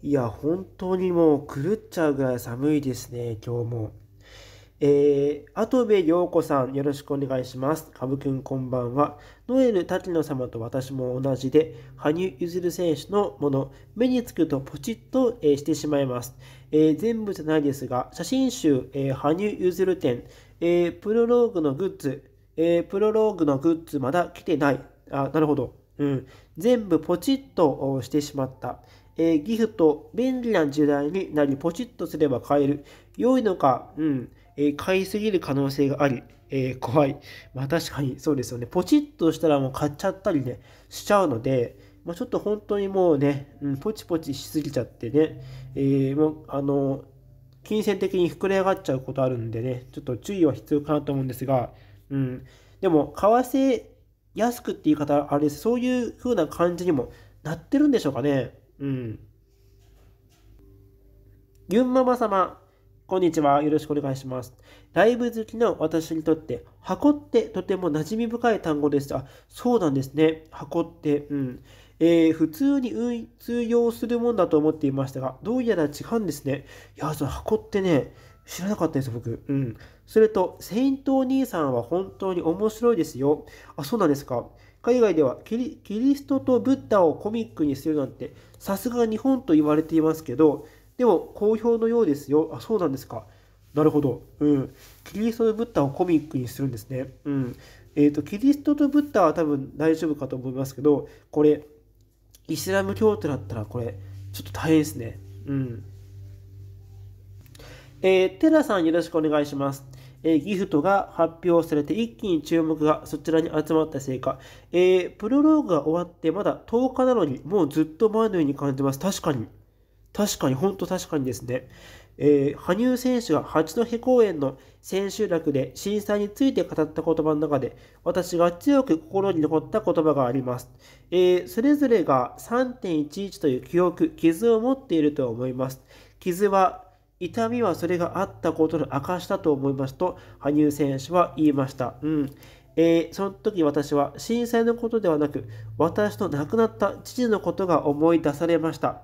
いや、本当にもう狂っちゃうぐらい寒いですね、今日も。えー、跡部陽子さん、よろしくお願いします。かぶくん、こんばんは。ノエル滝野様と私も同じで、羽生結弦選手のもの、目につくとポチッと、えー、してしまいます、えー、全部じゃないですが、写真集、えー、羽生結弦展、えプロローグのグッズ、えプロローグのグッズまだ来てない。あ、なるほど。うん。全部ポチッとしてしまった。えー、ギフト、便利な時代になり、ポチッとすれば買える。良いのか、うん、えー、買いすぎる可能性があり、えー、怖い。まあ確かにそうですよね。ポチッとしたらもう買っちゃったりね、しちゃうので、まあ、ちょっと本当にもうね、うん、ポチポチしすぎちゃってね、えー、もう、あの、金銭的に膨れ上がっちゃうことあるんでね、ちょっと注意は必要かなと思うんですが、うん、でも、為替安くって言い方、あれそういう風な感じにもなってるんでしょうかね。うん。ユンママ様、こんにちは。よろしくお願いします。ライブ好きの私にとって、箱ってとても馴染み深い単語でした。そうなんですね。箱って、うん。えー、普通に通用するもんだと思っていましたが、どうやら違うんですね。いや、その箱ってね、知らなかったです僕うんそれと戦闘お兄さんは本当に面白いですよあそうなんですか海外ではキリキリストとブッダをコミックにするなんてさすが日本と言われていますけどでも好評のようですよあそうなんですかなるほど、うん、キリストとブッダをコミックにするんですね、うんえーとキリストとブッダは多分大丈夫かと思いますけどこれイスラム教徒だったらこれちょっと大変ですねうんえー、テラさんよろしくお願いします。えー、ギフトが発表されて一気に注目がそちらに集まったせいか、えー、プロローグが終わってまだ10日なのに、もうずっと前のように感じます。確かに。確かに、本当確かにですね。えー、羽生選手が八戸公園の千秋楽で震災について語った言葉の中で、私が強く心に残った言葉があります。えー、それぞれが3.11という記憶、傷を持っていると思います。傷は痛みはそれがあったことの証だと思いますと、羽生選手は言いました。うん。えー、その時私は震災のことではなく、私の亡くなった父のことが思い出されました。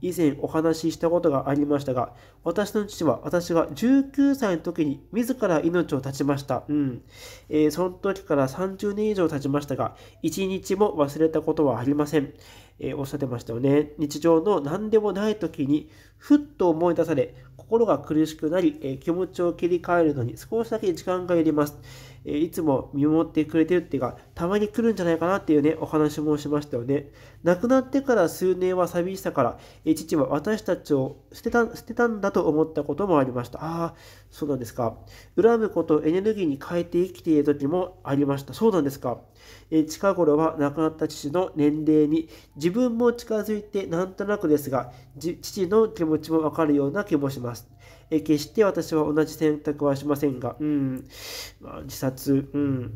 以前お話ししたことがありましたが、私の父は私が19歳の時に自ら命を絶ちました。うん。えー、その時から30年以上経ちましたが、一日も忘れたことはありません。えー、おっしゃってましたよね。日常の何でもない時に、ふっと思い出され、心が苦しくなり、え気持ちを切り替えるのに少しだけ時間がいります。えー、いつも見守ってくれてるっていうか、たまに来るんじゃないかなっていうね、お話もしましたよね。亡くなってから数年は寂しさから、えー、父は私たちを捨てた捨てたんだと思ったこともありました。ああ、そうなんですか。恨むことをエネルギーに変えて生きている時もありました。そうなんですか。えー、近頃は亡くなった父の年齢に自分も近づいてなんとなくですが、父の気持ちもわかるような気もします。え決して私は同じ選択はしませんが、うん、まあ、自殺、うん。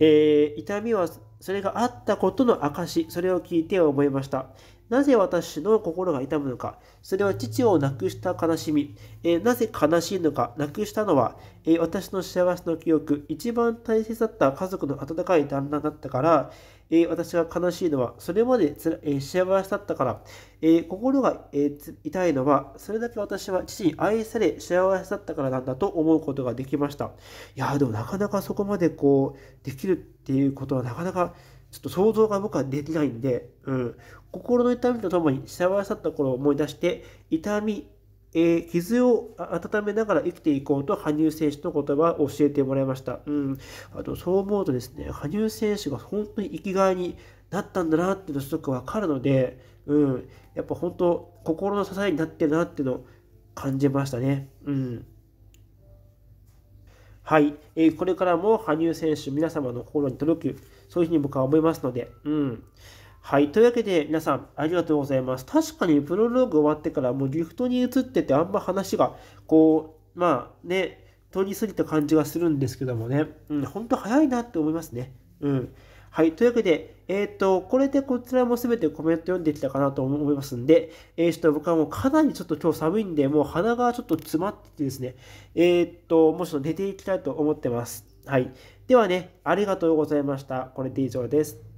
えー、痛みはそれがあったことの証し、それを聞いて思いました。なぜ私の心が痛むのか。それは父を亡くした悲しみ。えー、なぜ悲しいのか。亡くしたのは、えー、私の幸せの記憶。一番大切だった家族の温かい旦那だったから、えー、私が悲しいのは、それまでつら、えー、幸せだったから、えー、心が、え痛いのは、それだけ私は父に愛され幸せだったからなんだと思うことができました。いやでもなかなかそこまでこう、できるっていうことはなかなか、ちょっと想像が僕はできないんで、うん、心の痛みとともに幸せだった頃を思い出して、痛み、えー、傷を温めながら生きていこうと羽生選手の言葉を教えてもらいました。うん、あとそう思うとですね、羽生選手が本当に生きがいになったんだなっていうのすごくわかるので、うん、やっぱ本当、心の支えになってるなっていうのを感じましたね。うんはい、えー、これからも羽生選手、皆様の心に届くそういうふうに僕は思いますので、うん。はい。というわけで、皆さん、ありがとうございます。確かに、プロローグ終わってから、もうギフトに移ってて、あんま話が、こう、まあね、通り過ぎた感じがするんですけどもね、うん、ほんと早いなって思いますね。うん。はい。というわけで、えっ、ー、と、これでこちらも全てコメント読んできたかなと思いますんで、えー、ちょっと僕はもうかなりちょっと今日寒いんで、もう鼻がちょっと詰まっててですね、えっ、ー、と、もうちょっと寝ていきたいと思ってます。はい。ではね、ありがとうございました。これで以上です。